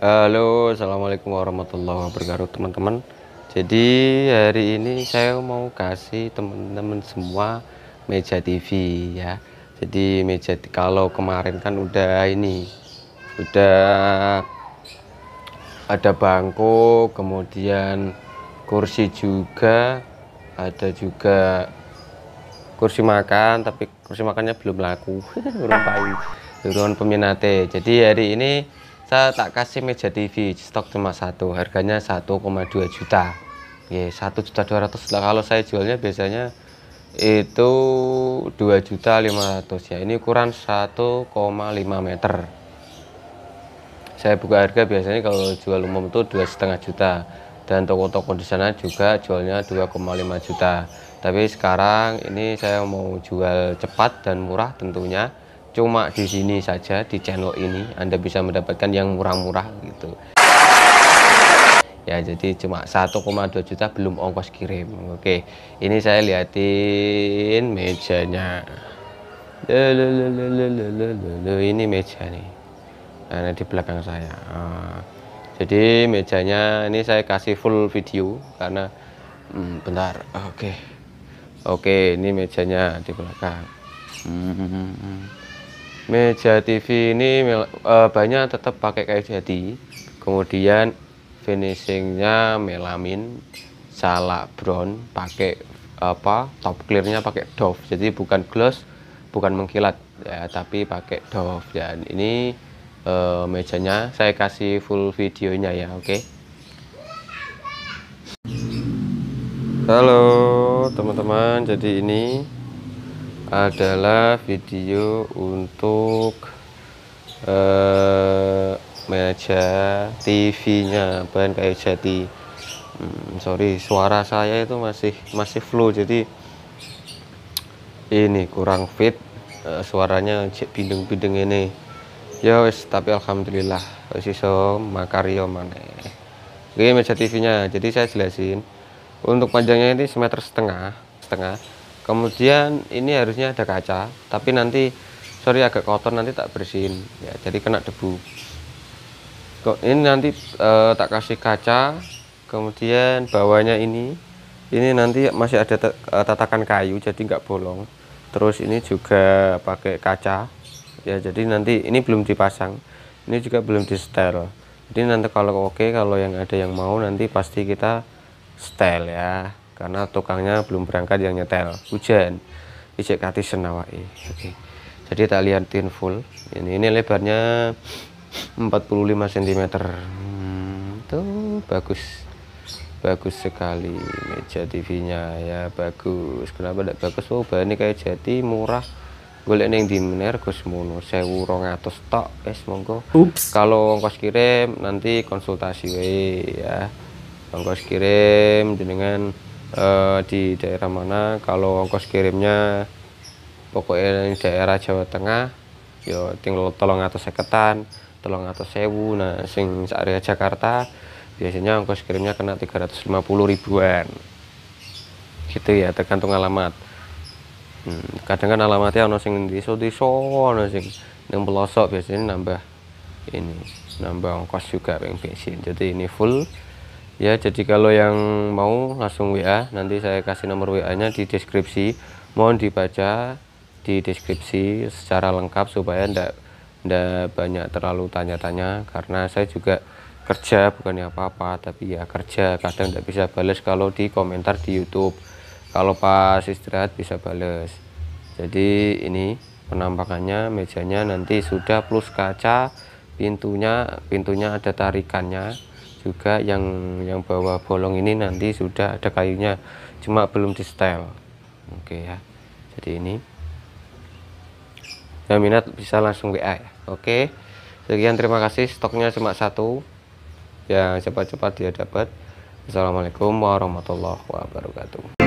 Halo assalamualaikum warahmatullahi wabarakatuh teman-teman jadi hari ini saya mau kasih teman-teman semua meja TV ya jadi meja kalau kemarin kan udah ini udah ada bangku kemudian kursi juga ada juga kursi makan tapi kursi makannya belum laku turun payu turun peminatnya. jadi hari ini saya tak kasih meja TV stok cuma satu harganya 1,2 juta ya satu juta dua ratus lah kalau saya jualnya biasanya itu 2 juta 500 ya ini ukuran 1,5 meter saya buka harga biasanya kalau jual umum itu dua setengah juta dan toko-toko di sana juga jualnya 2,5 juta tapi sekarang ini saya mau jual cepat dan murah tentunya cuma di sini saja di channel ini Anda bisa mendapatkan yang murah-murah gitu ya jadi cuma 1,2 juta belum ongkos kirim oke ini saya liatin mejanya ini meja nih ada nah, di belakang saya ah. jadi mejanya ini saya kasih full video karena hmm, bentar ah, oke oke ini mejanya di belakang hmm. hmm, hmm, hmm meja TV ini uh, banyak tetap pakai kayu jati kemudian finishingnya melamin salak brown pakai apa top clearnya pakai Dove jadi bukan gloss bukan mengkilat ya tapi pakai Dove dan ini uh, mejanya saya kasih full videonya ya oke okay? Halo teman-teman jadi ini adalah video untuk eh, meja TV-nya bahan kayu jati hmm, sorry suara saya itu masih masih flu jadi ini kurang fit eh, suaranya cek bindeng-bindeng ini ya wis tapi alhamdulillah masih iso makario maneh oke meja TV-nya jadi saya jelasin untuk panjangnya ini semeter setengah setengah kemudian ini harusnya ada kaca tapi nanti sorry agak kotor nanti tak bersihin ya jadi kena debu ini nanti e, tak kasih kaca kemudian bawahnya ini ini nanti masih ada eh, tatakan kayu jadi nggak bolong terus ini juga pakai kaca ya jadi nanti ini belum dipasang ini juga belum di setel jadi nanti kalau oke kalau yang ada yang mau nanti pasti kita setel ya karena tukangnya belum berangkat yang nyetel hujan ijek kati senawai oke jadi tak lihatin full ini ini lebarnya 45 cm hmm, tuh bagus bagus sekali meja TV-nya ya bagus kenapa tidak bagus oh bahannya kayak jati murah boleh neng di mener Gus Mono atau stok es monggo kalau ongkos kirim nanti konsultasi Wei ya ongkos kirim dengan uh, di daerah mana kalau ongkos kirimnya pokoknya di daerah Jawa Tengah yo ya tinggal tolong atau seketan tolong atau sewu nah sing area Jakarta biasanya ongkos kirimnya kena 350 ribuan gitu ya tergantung alamat hmm, kadang kan alamatnya ono sing diso diso ono sing yang pelosok biasanya nambah ini nambah ongkos juga yang bensin jadi ini full ya jadi kalau yang mau langsung WA nanti saya kasih nomor WA nya di deskripsi mohon dibaca di deskripsi secara lengkap supaya ndak ndak banyak terlalu tanya-tanya karena saya juga kerja bukannya apa-apa tapi ya kerja kadang tidak bisa bales kalau di komentar di YouTube kalau pas istirahat bisa bales jadi ini penampakannya mejanya nanti sudah plus kaca pintunya pintunya ada tarikannya juga yang yang bawah bolong ini nanti sudah ada kayunya cuma belum di setel oke ya jadi ini yang minat bisa langsung WA ya oke sekian terima kasih stoknya cuma satu yang cepat-cepat dia dapat Assalamualaikum warahmatullahi wabarakatuh